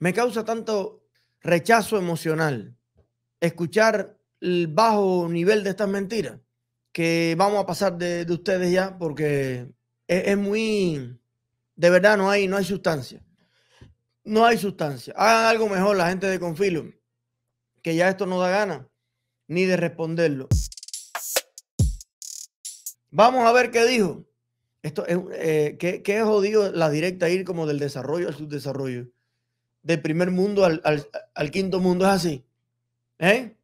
Me causa tanto rechazo emocional escuchar el bajo nivel de estas mentiras que vamos a pasar de, ustedes ya porque es, muy, de verdad no hay, no hay sustancia. No hay sustancia. Hagan algo mejor la gente de Confilum, que ya esto no da gana ni de responderlo. Vamos a ver qué dijo. Esto es, eh, jodido la directa ir como del desarrollo al subdesarrollo del primer mundo al, al, al quinto mundo. Es así. ¿Eh?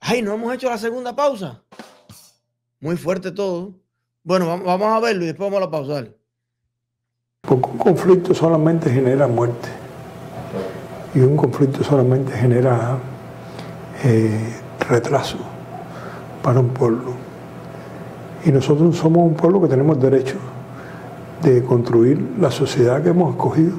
Ay, no hemos hecho la segunda pausa. Muy fuerte todo. Bueno, vamos a verlo y después vamos a la Porque un conflicto solamente genera muerte. Y un conflicto solamente genera eh, retraso para un pueblo. Y nosotros somos un pueblo que tenemos derechos de construir la sociedad que hemos escogido.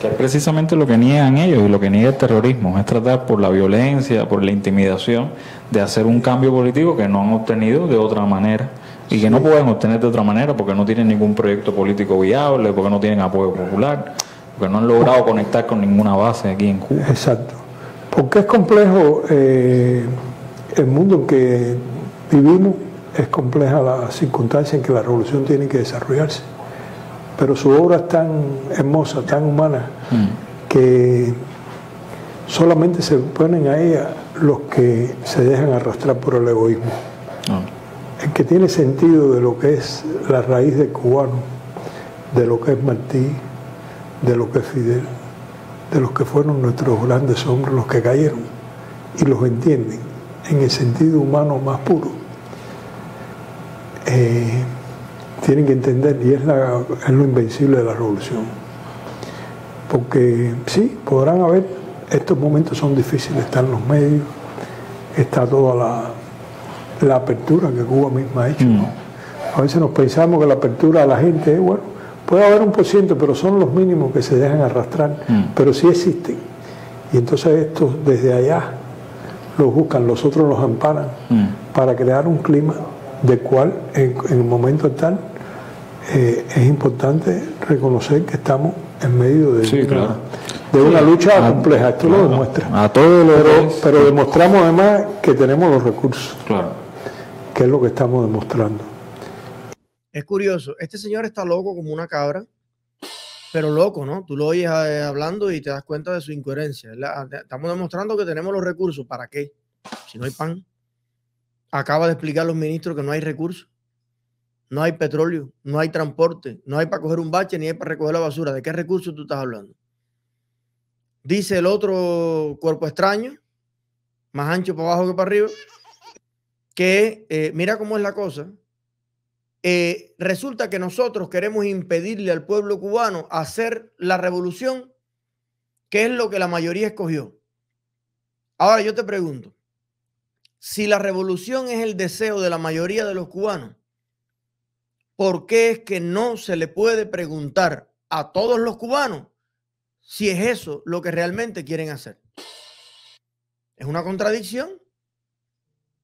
Que es precisamente lo que niegan ellos y lo que niega el terrorismo, es tratar por la violencia, por la intimidación, de hacer un cambio político que no han obtenido de otra manera y que no pueden obtener de otra manera porque no tienen ningún proyecto político viable, porque no tienen apoyo popular, porque no han logrado conectar con ninguna base aquí en Cuba. Exacto. Porque es complejo eh, el mundo que vivimos es compleja la circunstancia en que la revolución tiene que desarrollarse. Pero su obra es tan hermosa, tan humana, mm. que solamente se ponen a ella los que se dejan arrastrar por el egoísmo. Ah. El que tiene sentido de lo que es la raíz de cubano, de lo que es Martí, de lo que es Fidel, de los que fueron nuestros grandes hombres, los que cayeron, y los entienden en el sentido humano más puro eh, tienen que entender, y es, lo invencible de la revolución. Porque sí, podrán haber, estos momentos son difíciles, están los medios, está toda la, apertura que Cuba misma ha hecho. Mm. A veces nos pensamos que la apertura a la gente es, bueno, puede haber un por ciento, pero son los mínimos que se dejan arrastrar, mm. pero sí existen. Y entonces estos desde allá los buscan, los otros los amparan mm. para crear un clima de cual en, el un momento tal eh, es importante reconocer que estamos en medio de, una, lucha compleja, esto lo demuestra. A todos los pero, demostramos además que tenemos los recursos, claro. que es lo que estamos demostrando. Es curioso, este señor está loco como una cabra, pero loco, ¿no? Tú lo oyes eh, hablando y te das cuenta de su incoherencia. Ah, estamos demostrando que tenemos los recursos, ¿para qué? Si no hay pan. Acaba de explicar los ministros que no hay recursos, no hay petróleo, no hay transporte, no hay para coger un bache ni hay para recoger la basura. ¿De qué recursos tú estás hablando? Dice el otro cuerpo extraño, más ancho para abajo que para arriba, que eh, mira cómo es la cosa. Eh, resulta que nosotros queremos impedirle al pueblo cubano hacer la revolución, que es lo que la mayoría escogió. Ahora yo te pregunto, si la revolución es el deseo de la mayoría de los cubanos, ¿por qué es que no se le puede preguntar a todos los cubanos si es eso lo que realmente quieren hacer? ¿Es una contradicción?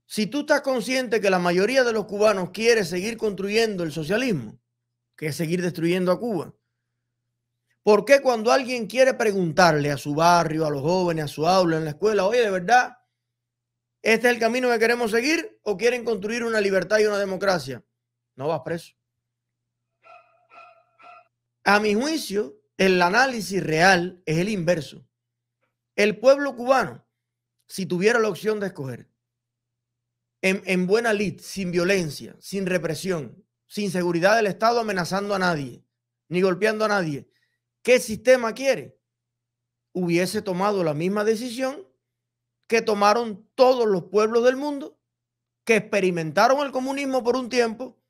Si tú estás consciente que la mayoría de los cubanos quiere seguir construyendo el socialismo, que es seguir destruyendo a Cuba, ¿por qué cuando alguien quiere preguntarle a su barrio, a los jóvenes, a su aula, en la escuela, oye, de verdad, ¿Este es el camino que queremos seguir o quieren construir una libertad y una democracia? No vas preso. A mi juicio, el análisis real es el inverso. El pueblo cubano, si tuviera la opción de escoger, en, en buena lid, sin violencia, sin represión, sin seguridad del Estado amenazando a nadie, ni golpeando a nadie, ¿qué sistema quiere? Hubiese tomado la misma decisión que tomaron todos los pueblos del mundo que experimentaron el comunismo por un tiempo.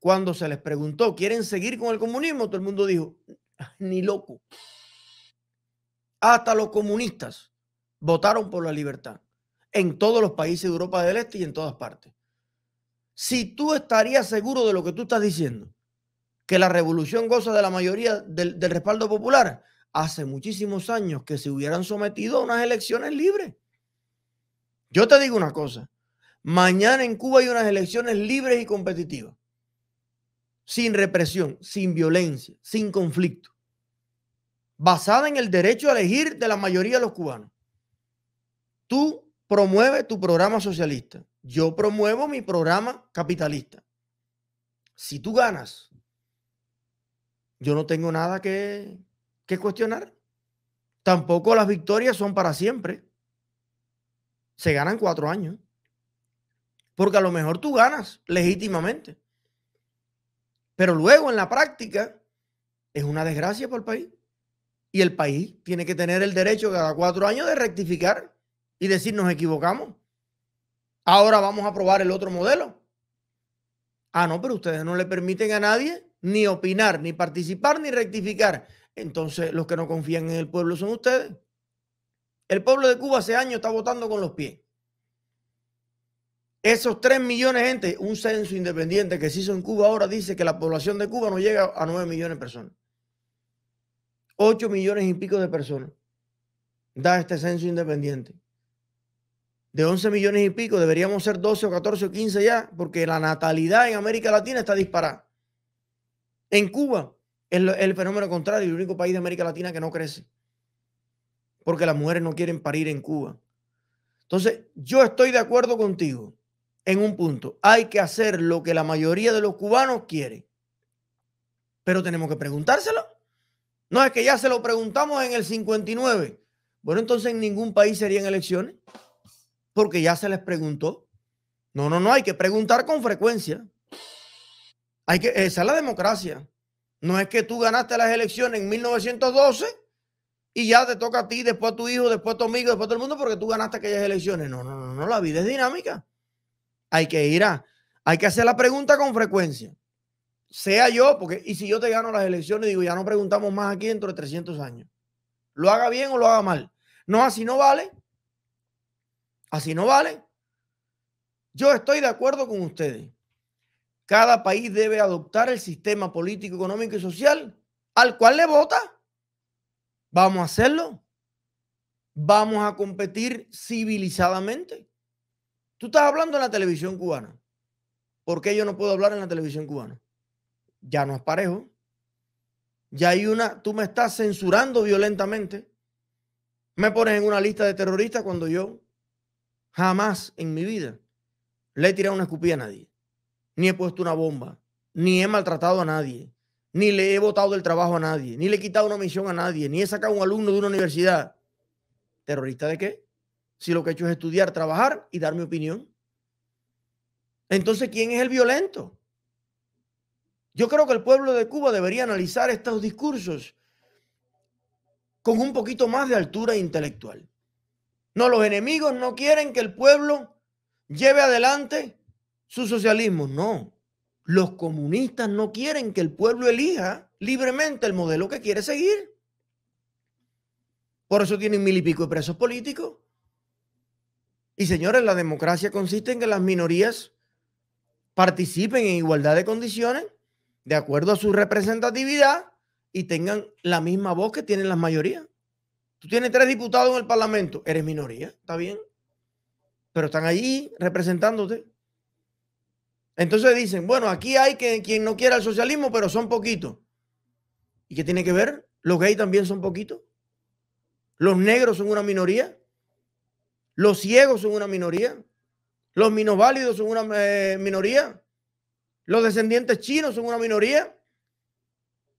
Cuando se les preguntó, ¿quieren seguir con el comunismo? Todo el mundo dijo, ah, ni loco. Hasta los comunistas votaron por la libertad en todos los países de Europa del Este y en todas partes. Si tú estarías seguro de lo que tú estás diciendo, que la revolución goza de la mayoría del, del respaldo popular, hace muchísimos años que se hubieran sometido a unas elecciones libres. Yo te digo una cosa. Mañana en Cuba hay unas elecciones libres y competitivas. Sin represión, sin violencia, sin conflicto. Basada en el derecho a elegir de la mayoría de los cubanos. Tú promueves tu programa socialista. Yo promuevo mi programa capitalista. Si tú ganas, yo no tengo nada que, que cuestionar. Tampoco las victorias son para siempre se ganan cuatro años. Porque a lo mejor tú ganas legítimamente. Pero luego en la práctica es una desgracia para el país. Y el país tiene que tener el derecho cada cuatro años de rectificar y decir nos equivocamos. Ahora vamos a probar el otro modelo. Ah, no, pero ustedes no le permiten a nadie ni opinar, ni participar, ni rectificar. Entonces los que no confían en el pueblo son ustedes. El pueblo de Cuba hace años está votando con los pies. Esos 3 millones de gente, un censo independiente que se hizo en Cuba ahora dice que la población de Cuba no llega a 9 millones de personas. 8 millones y pico de personas da este censo independiente. De 11 millones y pico deberíamos ser 12 o 14 o 15 ya, porque la natalidad en América Latina está disparada. En Cuba es el fenómeno contrario, el único país de América Latina que no crece porque las mujeres no quieren parir en Cuba. Entonces, yo estoy de acuerdo contigo en un punto. Hay que hacer lo que la mayoría de los cubanos quiere. Pero tenemos que preguntárselo. No es que ya se lo preguntamos en el 59. Bueno, entonces en ningún país serían elecciones, porque ya se les preguntó. No, no, no, hay que preguntar con frecuencia. Hay que, esa es la democracia. No es que tú ganaste las elecciones en 1912 y ya te toca a ti, después a tu hijo, después a tu amigo, después a todo el mundo, porque tú ganaste aquellas elecciones. No, no, no, no, la vida es dinámica. Hay que ir a, hay que hacer la pregunta con frecuencia. Sea yo, porque, y si yo te gano las elecciones, digo, ya no preguntamos más aquí dentro de 300 años. Lo haga bien o lo haga mal. No, así no vale. Así no vale. Yo estoy de acuerdo con ustedes. Cada país debe adoptar el sistema político, económico y social al cual le vota. Vamos a hacerlo. Vamos a competir civilizadamente. Tú estás hablando en la televisión cubana. ¿Por qué yo no puedo hablar en la televisión cubana? Ya no es parejo. Ya hay una, tú me estás censurando violentamente. Me pones en una lista de terroristas cuando yo jamás en mi vida le he tirado una escupida a nadie. Ni he puesto una bomba. Ni he maltratado a nadie ni le he votado del trabajo a nadie, ni le he quitado una misión a nadie, ni he sacado un alumno de una universidad. ¿Terrorista de qué? Si lo que he hecho es estudiar, trabajar y dar mi opinión. Entonces, ¿quién es el violento? Yo creo que el pueblo de Cuba debería analizar estos discursos con un poquito más de altura intelectual. No, los enemigos no quieren que el pueblo lleve adelante su socialismo. No, los comunistas no quieren que el pueblo elija libremente el modelo que quiere seguir. Por eso tienen mil y pico de presos políticos. Y señores, la democracia consiste en que las minorías participen en igualdad de condiciones, de acuerdo a su representatividad, y tengan la misma voz que tienen las mayorías. Tú tienes tres diputados en el Parlamento, eres minoría, está bien, pero están allí representándote. Entonces dicen, bueno, aquí hay quien no quiera el socialismo, pero son poquitos. ¿Y qué tiene que ver? Los gays también son poquitos. Los negros son una minoría. Los ciegos son una minoría. Los minoválidos son una eh, minoría. Los descendientes chinos son una minoría.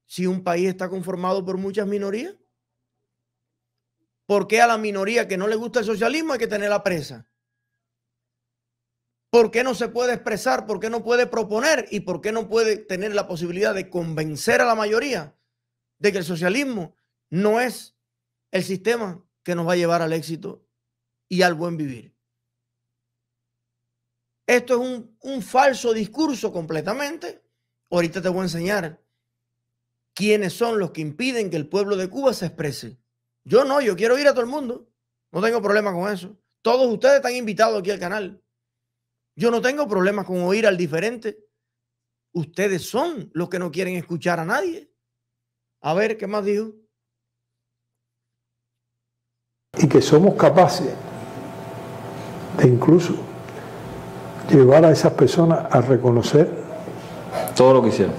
Si un país está conformado por muchas minorías, ¿por qué a la minoría que no le gusta el socialismo hay que la presa? ¿Por qué no se puede expresar? ¿Por qué no puede proponer? ¿Y por qué no puede tener la posibilidad de convencer a la mayoría de que el socialismo no es el sistema que nos va a llevar al éxito y al buen vivir? Esto es un, falso discurso completamente. Ahorita te voy a enseñar quiénes son los que impiden que el pueblo de Cuba se exprese. Yo no, yo quiero ir a todo el mundo. No tengo problema con eso. Todos ustedes están invitados aquí al canal. Yo no tengo problemas con oír al diferente. Ustedes son los que no quieren escuchar a nadie. A ver, ¿qué más dijo? Y que somos capaces de incluso llevar a esas personas a reconocer todo lo que hicieron.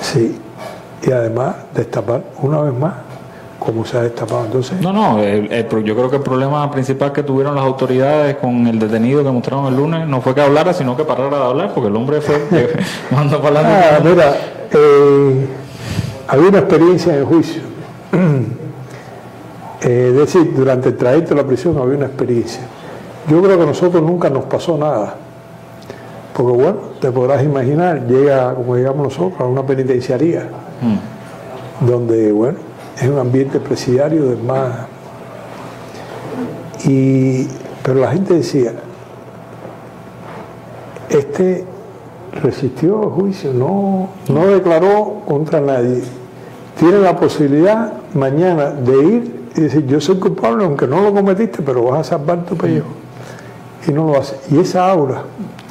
Sí, y además destapar una vez más ¿Cómo se ha destapado entonces. No, no, yo creo que el problema principal que tuvieron las autoridades con el detenido que mostraron el lunes no fue que hablara, sino que parara de hablar, porque el hombre fue mandó para Ah, mira, eh, había una experiencia de juicio. Eh, es decir, durante el trayecto de la prisión había una experiencia. Yo creo que a nosotros nunca nos pasó nada. Porque bueno, te podrás imaginar, llega, como llegamos nosotros, a una penitenciaría, mm. donde, bueno, es un ambiente presidiario de más. pero la gente decía, este resistió el juicio, no, no declaró contra nadie. Tiene la posibilidad mañana de ir y decir, yo soy culpable, aunque no lo cometiste, pero vas a salvar tu pellejo. Mm. Y no lo hace. Y esa aura.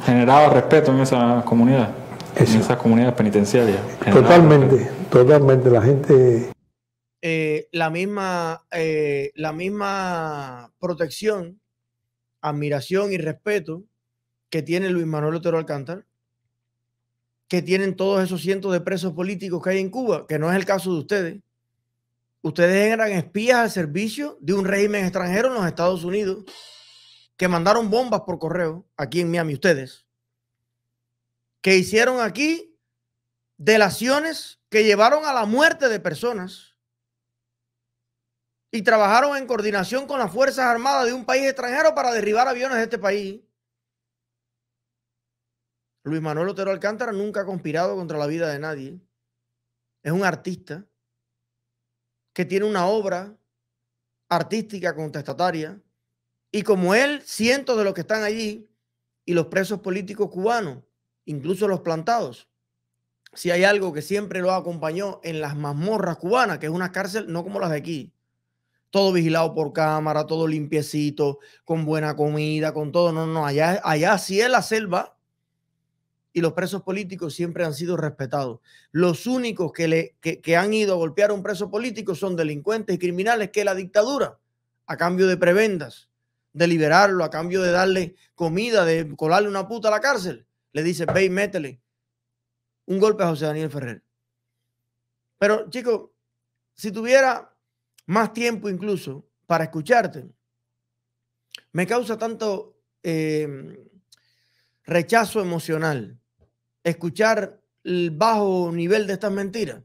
Generaba respeto en esa comunidad. En esas comunidades penitenciarias. Totalmente, totalmente. La gente. Eh, la, misma, eh, la misma protección, admiración y respeto que tiene Luis Manuel Otero Alcántara, que tienen todos esos cientos de presos políticos que hay en Cuba, que no es el caso de ustedes. Ustedes eran espías al servicio de un régimen extranjero en los Estados Unidos que mandaron bombas por correo aquí en Miami, ustedes, que hicieron aquí delaciones que llevaron a la muerte de personas y trabajaron en coordinación con las Fuerzas Armadas de un país extranjero para derribar aviones de este país. Luis Manuel Otero Alcántara nunca ha conspirado contra la vida de nadie. Es un artista que tiene una obra artística contestataria y como él, cientos de los que están allí y los presos políticos cubanos, incluso los plantados. Si hay algo que siempre lo acompañó en las mazmorras cubanas, que es una cárcel no como las de aquí, todo vigilado por cámara, todo limpiecito, con buena comida, con todo. No, no, allá, allá sí es la selva y los presos políticos siempre han sido respetados. Los únicos que, le, que han ido a golpear a un preso político son delincuentes y criminales que la dictadura, a cambio de prebendas, de liberarlo, a cambio de darle comida, de colarle una puta a la cárcel, le dice, ve y métele un golpe a José Daniel Ferrer. Pero chicos, si tuviera más tiempo incluso para escucharte, me causa tanto em, rechazo emocional escuchar el bajo nivel de estas mentiras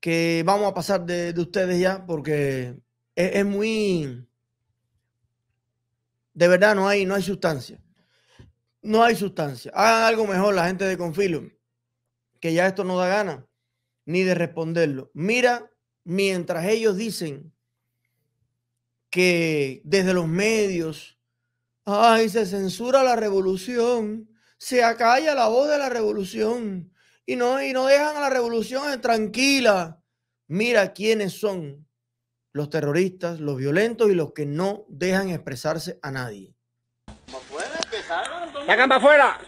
que vamos a pasar de, ustedes ya porque es, muy... De verdad no hay, no hay sustancia. No hay sustancia. Hagan algo mejor la gente de Confilo, que ya esto no da gana ni de responderlo. Mira mientras ellos dicen que desde los medios, ay, se censura la revolución, se acalla la voz de la revolución y no, y no dejan a la revolución tranquila. Mira quiénes son los terroristas, los violentos y los que no dejan expresarse a nadie. afuera.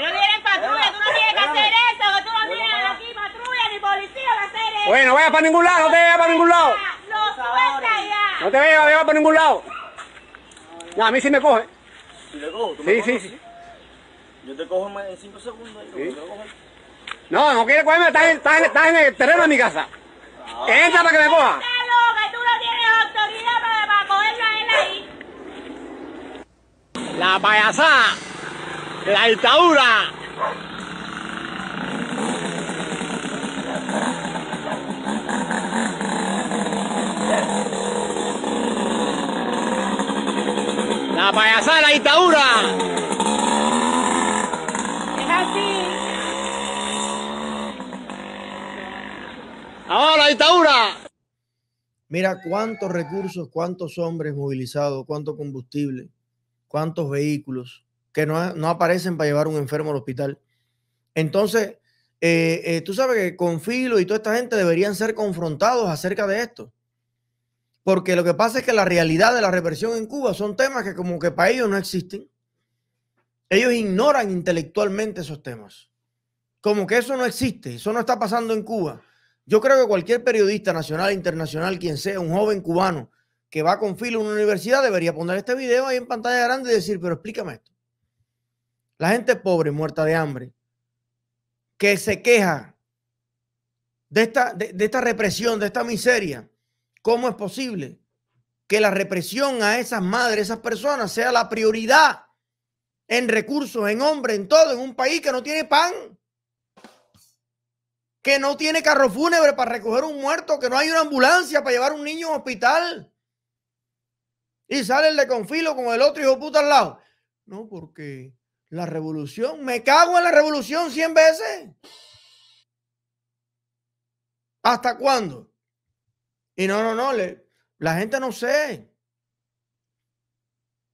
No tienen patrulla, tú no tienes que hacer eso, que tú no tienes aquí patrulla ni policía que hacer eso. Bueno, vaya para ningún lado, no te vayas para ningún lado. Lo No te vayas, para ningún lado. No, a mí sí me coge. ¿Sí sí, sí, sí. Yo te cojo en 5 segundos. ¿Sí? No, no quiere cogerme, estás en, en, estás en el terreno de mi casa. Ah. Entra para que me coja. La payasada la dictadura! La payasada la dictadura! Es así. Ahora la dictadura! Mira cuántos recursos, cuántos hombres movilizados, cuánto combustible, cuántos vehículos, que no, aparecen para llevar un enfermo al hospital. Entonces, eh, eh, tú sabes que con Filo y toda esta gente deberían ser confrontados acerca de esto. Porque lo que pasa es que la realidad de la represión en Cuba son temas que como que para ellos no existen. Ellos ignoran intelectualmente esos temas. Como que eso no existe, eso no está pasando en Cuba. Yo creo que cualquier periodista nacional, internacional, quien sea, un joven cubano que va con filo a una universidad, debería poner este video ahí en pantalla grande y decir, pero explícame esto. La gente pobre muerta de hambre, que se queja de esta, de, esta represión, de esta miseria. ¿Cómo es posible que la represión a esas madres, esas personas, sea la prioridad en recursos, en hombres, en todo, en un país que no tiene pan? que no tiene carro fúnebre para recoger un muerto, que no hay una ambulancia para llevar un niño a un hospital. Y sale el de confilo con el otro hijo puta al lado. No, porque la revolución. Me cago en la revolución 100 veces. ¿Hasta cuándo? Y no, no, no. la gente no sé.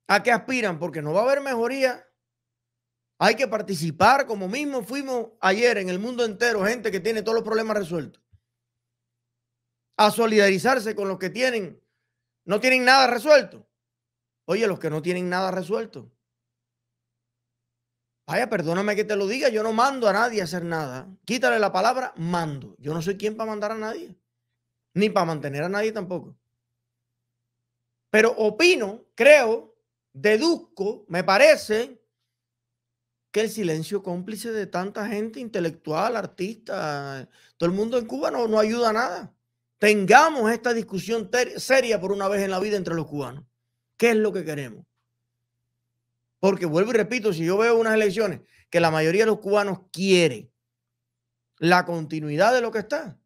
¿A qué aspiran? Porque no va a haber mejoría. Hay que participar como mismo fuimos ayer en el mundo entero, gente que tiene todos los problemas resueltos. A solidarizarse con los que tienen, no tienen nada resuelto. Oye, los que no tienen nada resuelto, Vaya, perdóname que te lo diga, yo no mando a nadie a hacer nada. Quítale la palabra mando. Yo no soy quien para mandar a nadie, ni para mantener a nadie tampoco. Pero opino, creo, deduzco, me parece que el silencio cómplice de tanta gente intelectual, artista, todo el mundo en Cuba no, ayuda a nada. Tengamos esta discusión seria por una vez en la vida entre los cubanos. ¿Qué es lo que queremos? Porque vuelvo y repito, si yo veo unas elecciones que la mayoría de los cubanos quiere la continuidad de lo que está,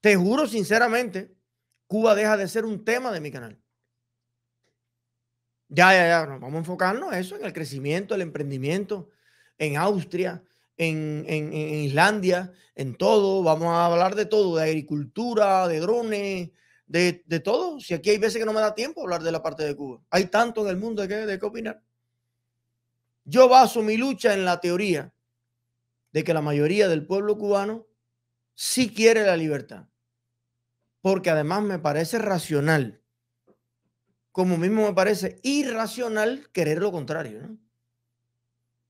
te juro sinceramente, Cuba deja de ser un tema de mi canal. Ya, ya, ya, vamos a enfocarnos eso, en el crecimiento, el emprendimiento, en Austria, en, en Islandia, en todo. Vamos a hablar de todo, de agricultura, de drones, de, todo. Si aquí hay veces que no me da tiempo hablar de la parte de Cuba. Hay tanto en el mundo de qué, de opinar. Yo baso mi lucha en la teoría de que la mayoría del pueblo cubano sí quiere la libertad. Porque además me parece racional, como mismo me parece irracional querer lo contrario.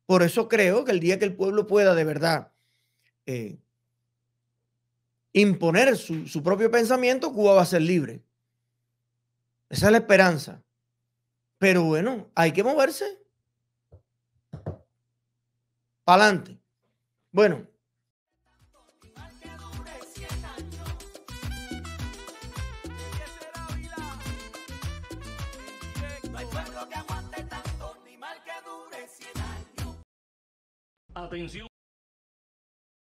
Por eso creo que el día que el pueblo pueda de verdad eh, imponer su, propio pensamiento, Cuba va a ser libre. Esa es la esperanza. Pero bueno, hay que moverse. Pa'lante. Bueno, Atención.